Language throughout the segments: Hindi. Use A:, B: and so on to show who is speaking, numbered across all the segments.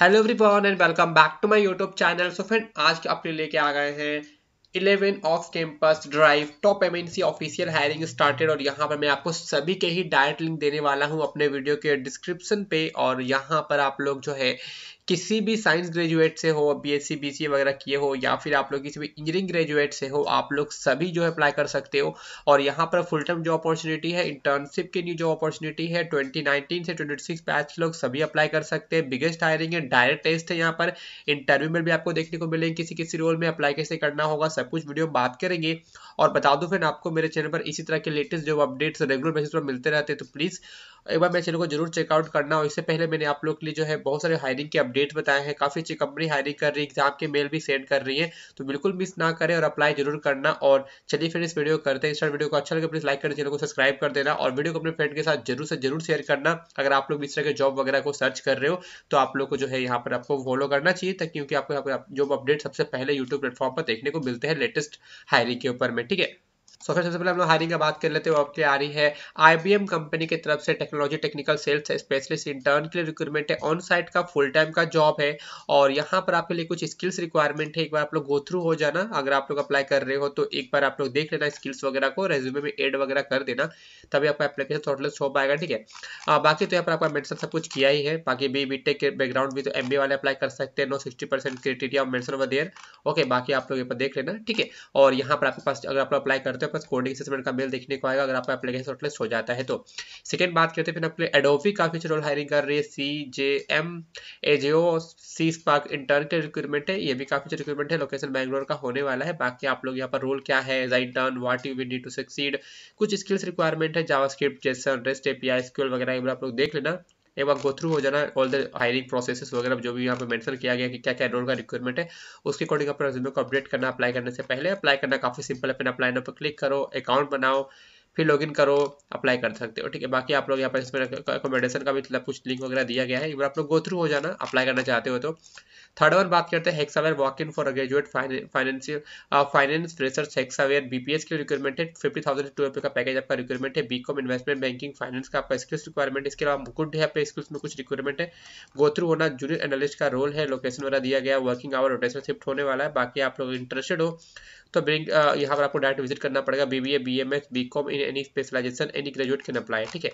A: hello everyone and welcome back to my YouTube channel so friend आज के अपने लेके आ गए हैं eleven off campus drive top MNC official hiring started और यहाँ पर मैं आपको सभी के ही डायरेक्ट लिंक देने वाला हूँ अपने वीडियो के डिस्क्रिप्शन पे और यहाँ पर आप लोग जो है किसी भी साइंस ग्रेजुएट से हो B S C B C A वगैरह किए हो या फिर आप लोग किसी भी इंजीनियरिंग ग्रेजुएट से हो आप लोग सभी जो है अप्लाई कर सकते हो और यहाँ पर फुल टाइम जो अपॉर्चुनिटी है इंटर्नशिप के लिए जो अपॉर्चुनिटी है 2019 से 26 बैच लोग सभी अप्लाई कर सकते हैं बिगेस्ट हायरिंग है डायरेक्ट टेस्ट है यहाँ पर इंटरव्यू में भी आपको देखने को मिलेंगे किसी किसी रोल में अप्लाई कैसे करना होगा सब कुछ वीडियो बात करेंगे और बता दूँ फिर आपको मेरे चैनल पर इसी तरह के लेटेस्ट जो अपडेट्स रेगुलर बेसिस पर मिलते रहते हैं तो प्लीज़ एक बार मेरे चैनल को जरूर चेकआउट करना और इससे पहले मैंने आप लोग के लिए जो है बहुत सारे हायरिंग के अपडेट बताए हैं काफ़ी अच्छी कंपनी हायरिंग कर रही है एग्जाम के मेल भी सेंड कर रही है तो बिल्कुल मिस ना करें और अप्लाई जरूर करना और चलिए फिर इस वीडियो करते हैं इस वीडियो को अच्छा लगे प्लीज लाइक करना चैनल को सब्सक्राइब कर देना और वीडियो को अपने फ्रेंड के साथ जरूर से जरूर शेयर करना अगर आप लोग इस तरह के जॉब वगैरह को सर्च कर रहे हो तो आप लोग को जो है यहाँ पर आपको फॉलो करना चाहिए था क्योंकि आपको जॉब अपडेट सबसे पहले यूट्यूब प्लेटफॉर्म पर देखने को मिलते हैं लेटेस्ट हायरिंग के ऊपर में ठीक है सो फिर सबसे पहले हम लोग हायरिंग का बात कर लेते हैं आपके आ रही है आईबीएम कंपनी की तरफ से technology technical sales specialist intern के लिए रिक्वायरमेंट है ऑन साइट का फुल टाइम का जॉब है और यहाँ पर आपके लिए कुछ स्किल्स रिक्वायरमेंट है एक बार आप लोग गो थ्रू हो जाना अगर आप लोग अप्लाई कर रहे हो तो एक बार आप लोग देख लेना स्किल्स वगैरह को रेज्यूमे में एड वगैरह कर देना तभी आपका एप्लीकेशन टोटल हो पाएगा ठीक है बाकी तो यहाँ पर आपका मेडिसन सब कुछ किया ही है बाकी बी बी टेक के बैकग्राउंड भी तो एम वाले अप्लाई कर सकते हैं नो सिक्सटी परसेंट क्रिटेरिया मेडिसन वेयर ओके बाकी आप लोग यहाँ पर देख लेना ठीक है और यहाँ पर आपके पास अगर आप लोग अप्लाई करते आपके पास कोडिंग असेसमेंट का मेल देखने को आएगा अगर आपका एप्लीकेशन शॉर्टलिस्ट हो जाता है तो सेकेंड बात करते हैं फिर अपने एडोफी काफ़ी रोल हायरिंग कर रही है C J M A J O C spark intern के रिक्रूटमेंट है ये भी काफ़ी रिक्रूटमेंट है लोकेशन बैंगलोर का होने वाला है बाकी आप लोग यहाँ पर रोल क्या है right down what you we need to succeed कुछ स्किल्स रिक्वायरमेंट है जावा स्क्रिप्ट जैसे रेस्ट एपीआई स्किल वगैरह आप लोग देख लेना एक बार गो थ्रू हो जाना ऑल द हायरिंग प्रोसेसेस वगैरह जो भी यहाँ पे मेंशन किया गया कि क्या क्या रोल का रिक्वायरमेंट है उसके अकॉर्डिंग अपना रिज्यूमे को अपडेट करना अप्लाई करने से पहले अप्लाई करना काफ़ी सिंपल है अपना अप्लाई पर क्लिक करो अकाउंट बनाओ फिर लॉगिन करो अप्लाई कर सकते हो ठीक है बाकी आप लोग यहाँ पर इसमें अकोमोडेशन का भी मतलब कुछ लिंक वगैरह दिया गया है एक बार आप लोग गो थ्रू हो जाना अप्लाई करना चाहते हो तो थर्ड वन बात करते हैं Hexaware walk in for graduate financial finance freshers Hexaware BPS की रिक्वायरमेंट है फिफ्टी थाउजेंड टू रुपये का पैकेज आपका रिक्वायरमेंट है बीकॉम इन्वेस्टमेंट बैंकिंग फाइनेंस का आपका स्किल्स रिक्वायरमेंट इसके अलावा गुड है आपके स्किल्स में कुछ रिक्वायरमेंट है गो थ्रू होना जूनियर एनालिस्ट का रोल है लोकेशन वगैरह दिया गया वर्किंग आवर रोटेशन शिफ्ट होने वाला है बाकी आप लोग इंटरेस्टेड हो तो ब्रिंग uh, यहाँ पर आपको डायरेक्ट विजिट करना पड़ेगा BBA BMS BCom in any specialization any graduate can apply ठीक है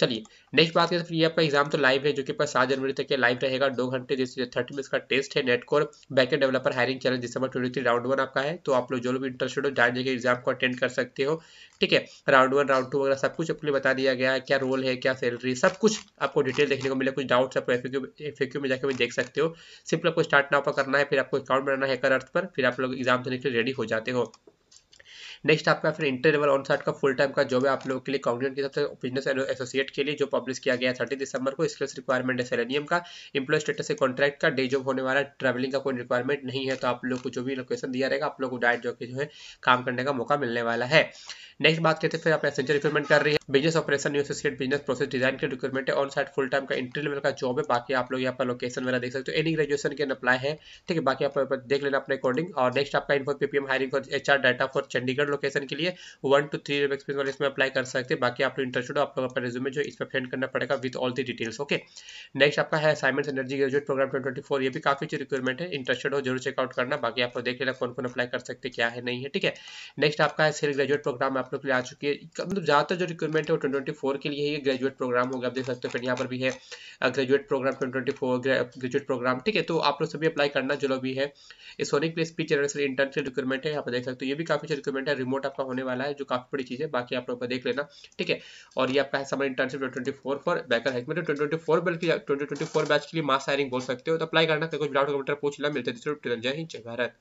A: चलिए नेक्स्ट बात करें तो फिर ये आपका एग्जाम तो लाइव है जो कि सात जनवरी तक लाइव रहेगा दो घंटे जैसे थर्टी मिनट का टेस्ट है Netcore backend developer hiring challenge December twenty three round one आपका है तो आप लोग जो लोग इंटरेस्टेड हो जान जगह एग्जाम को अटेंड कर सकते हो ठीक है राउंड वन राउंड टू वगैरह सब कुछ आपके लिए बता दिया गया है क्या रोल है क्या सैलरी सब कुछ आपको डिटेल देखने को मिले कुछ डाउट्स आपको एफ में जाकर भी देख सकते हो सिंपल आपको स्टार्ट ना पर करना है फिर आपको अकाउंट बनाना है कर अर्थ पर फिर आप लोग एग्जाम देने के लिए रेडी हो जाते हो नेक्स्ट आपका फिर इंटर लेवल ऑन साइड का फुल टाइम का जॉब है आप लोगों के लिए की के साथ बिजनेस एसोसिएट के लिए जो पब्लिश किया गया थर्टी दिसंबर को स्किल्स रिक्वायरमेंट है सेलेनियम का इंप्लॉय स्टेटस से कॉन्ट्रैक्ट का डे जॉब होने वाला ट्रेवलिंग ट्रैवलिंग का कोई रिक्वायरमेंट नहीं है तो आप लोग को जो भी लोकेशन दिया रहेगा आप लोग को डायरेक्ट जो है काम करने का मौका मिलने वाला है नेक्स्ट बात करते फिर आप एसेंचर रिक्वायरमेंट कर रही है business operation new associate business process design के रिक्रूटमेंट है ऑन साइड फुल टाइम का इंट्री लेवल का जॉब है बाकी आप लोग यहाँ पर लोकेशन वगैरह देख सकते हो एनी ग्रेजुएशन के अप्लाई है ठीक है बाकी आप देख लेना अपने अकॉर्डिंग और नेक्स्ट आपका info PPM hiring for H data for Chandigarh location के लिए वन टू थ्री एक्सपीरियंस वाले इसमें अप्लाई कर सकते हैं बाकी आप लोग इंटरेस्टेड हो आप लोग अपना रेज्यूमे जो इस पर फेंड करना पड़ेगा with all the details okay next आपका है assignment energy graduate program twenty ये भी काफी चीज रिक्वायरमेंट है इंटरेस्टेड हो जरूर चेकआउट करना बाकी आप लोग देख लेना कौन कौन अप्लाई कर सकते क्या है नहीं है ठीक है नेक्स्ट आपका है सेल ग्रेजुएट प्रोग्राम आप लोग के लिए आ चुकी है मतलब ज्यादातर जो रिक्वायरमेंट गवर्नमेंट है ट्वेंटी के लिए ही ग्रेजुएट प्रोग्राम होगा आप देख सकते हो फिर यहाँ पर भी है graduate program twenty graduate program ठीक है तो आप लोग सभी अप्लाई करना जो भी है sonic place speech generation intern requirement है यहाँ पर देख सकते हो ये भी काफी अच्छी रिक्वायरमेंट है रिमोट आपका होने वाला है जो काफी बड़ी चीज है बाकी आप लोग पर देख लेना ठीक है और ये आपका है summer internship twenty four for backer है ट्वेंटी ट्वेंटी फोर बल्कि ट्वेंटी ट्वेंटी फोर बैच के लिए मास हायरिंग बोल सकते हो तो अप्लाई करना कुछ विराट कंप्यूटर पूछ लिया मिलते जय हिंद जय भारत